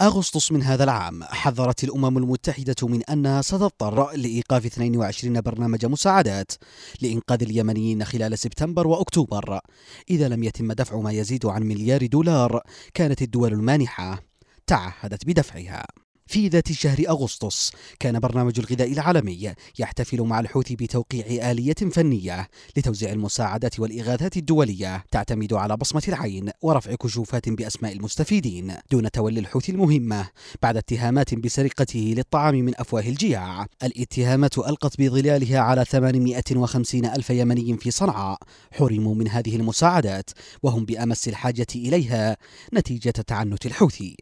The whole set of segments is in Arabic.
أغسطس من هذا العام حذرت الأمم المتحدة من أنها ستضطر لإيقاف 22 برنامج مساعدات لإنقاذ اليمنيين خلال سبتمبر وأكتوبر إذا لم يتم دفع ما يزيد عن مليار دولار كانت الدول المانحة تعهدت بدفعها في ذات شهر أغسطس كان برنامج الغذاء العالمي يحتفل مع الحوثي بتوقيع آلية فنية لتوزيع المساعدات والإغاثات الدولية تعتمد على بصمة العين ورفع كشوفات بأسماء المستفيدين دون تولي الحوثي المهمة بعد اتهامات بسرقته للطعام من أفواه الجياع الاتهامات ألقت بظلالها على 850 ألف يمني في صنعاء حرموا من هذه المساعدات وهم بأمس الحاجة إليها نتيجة تعنت الحوثي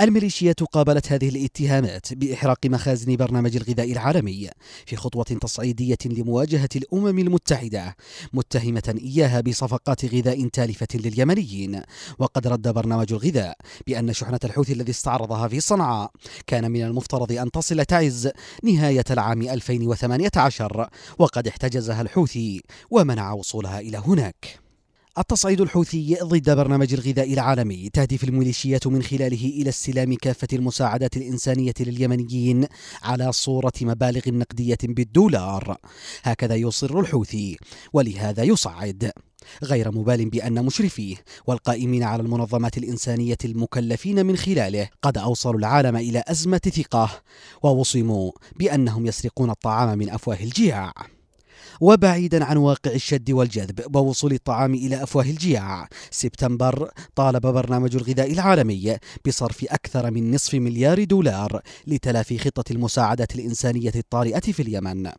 الميليشيات قابلت هذه الاتهامات بإحراق مخازن برنامج الغذاء العالمي في خطوة تصعيدية لمواجهة الأمم المتحدة متهمة إياها بصفقات غذاء تالفة لليمنيين وقد رد برنامج الغذاء بأن شحنة الحوثي الذي استعرضها في صنعاء كان من المفترض أن تصل تعز نهاية العام 2018 وقد احتجزها الحوثي ومنع وصولها إلى هناك التصعيد الحوثي ضد برنامج الغذاء العالمي تهدف الميليشيات من خلاله إلى استلام كافة المساعدات الإنسانية لليمنيين على صورة مبالغ نقدية بالدولار هكذا يصر الحوثي ولهذا يصعد غير مبال بأن مشرفيه والقائمين على المنظمات الإنسانية المكلفين من خلاله قد أوصلوا العالم إلى أزمة ثقة ووصموا بأنهم يسرقون الطعام من أفواه الجياع وبعيدا عن واقع الشد والجذب ووصول الطعام إلى أفواه الجياع سبتمبر طالب برنامج الغذاء العالمي بصرف أكثر من نصف مليار دولار لتلافي خطة المساعدة الإنسانية الطارئة في اليمن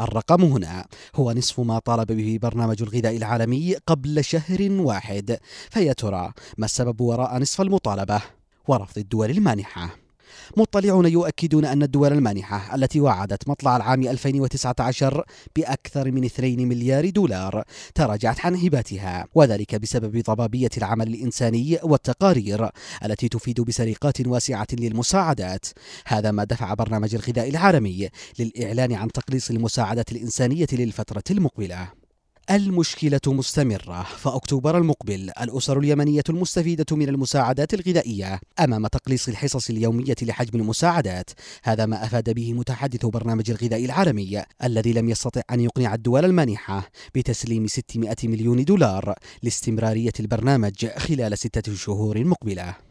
الرقم هنا هو نصف ما طالب به برنامج الغذاء العالمي قبل شهر واحد فيا ترى ما السبب وراء نصف المطالبة ورفض الدول المانحة مطلعون يؤكدون أن الدول المانحة التي وعدت مطلع العام 2019 بأكثر من 2 مليار دولار تراجعت عن هباتها وذلك بسبب ضبابية العمل الإنساني والتقارير التي تفيد بسرقات واسعة للمساعدات هذا ما دفع برنامج الغذاء العالمي للإعلان عن تقليص المساعدات الإنسانية للفترة المقبلة المشكلة مستمرة فأكتوبر المقبل الأسر اليمنية المستفيدة من المساعدات الغذائية أمام تقليص الحصص اليومية لحجم المساعدات هذا ما أفاد به متحدث برنامج الغذاء العالمي الذي لم يستطع أن يقنع الدول المانحة بتسليم 600 مليون دولار لاستمرارية البرنامج خلال ستة شهور مقبلة